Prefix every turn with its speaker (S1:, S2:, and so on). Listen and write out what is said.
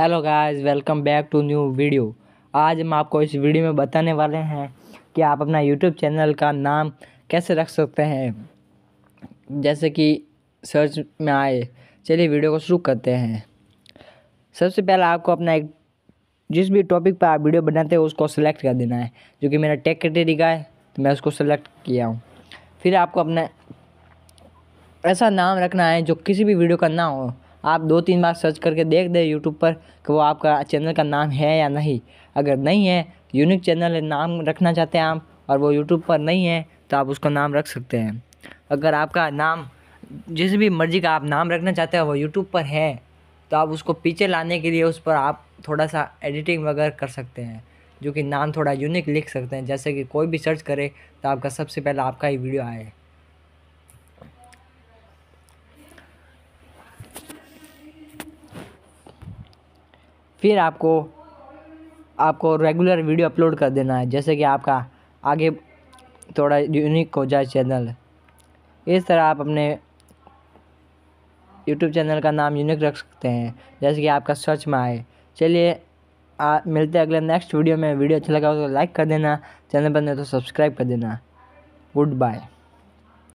S1: hello guys welcome back to new video आज हम आपको इस वीडियो में बताने वाले हैं कि आप अपना यूट्यूब चैनल का नाम कैसे रख सकते हैं जैसे कि सर्च में आए चलिए वीडियो को शुरू करते हैं सबसे पहले आपको अपना एक जिस भी टॉपिक पर आप वीडियो बनाते हो उसको सेलेक्ट कर देना है जो कि मेरा टेक कैटेरी का है तो मैं उसको सेलेक्ट किया हूँ फिर आपको अपना ऐसा नाम रखना है जो किसी भी वीडियो का ना हो आप दो तीन बार सर्च करके देख दें यूट्यूब पर कि वो आपका चैनल का नाम है या नहीं अगर नहीं है यूनिक चैनल नाम रखना चाहते हैं आप और वो यूट्यूब पर नहीं है तो आप उसका नाम रख सकते हैं अगर आपका नाम जिस भी मर्ज़ी का आप नाम रखना चाहते हैं वो यूट्यूब पर है तो आप उसको पीछे लाने के लिए उस पर आप थोड़ा सा एडिटिंग वगैरह कर सकते हैं जो कि नाम थोड़ा यूनिक लिख सकते हैं जैसे कि कोई भी सर्च करे तो आपका सबसे पहला आपका ही वीडियो आए फिर आपको आपको रेगुलर वीडियो अपलोड कर देना है जैसे कि आपका आगे थोड़ा यूनिक हो जाए चैनल इस तरह आप अपने यूट्यूब चैनल का नाम यूनिक रख सकते हैं जैसे कि आपका सर्च में आए चलिए आ, मिलते हैं अगले नेक्स्ट वीडियो में वीडियो अच्छा लगा हो तो लाइक कर देना चैनल बनने तो सब्सक्राइब कर देना गुड बाय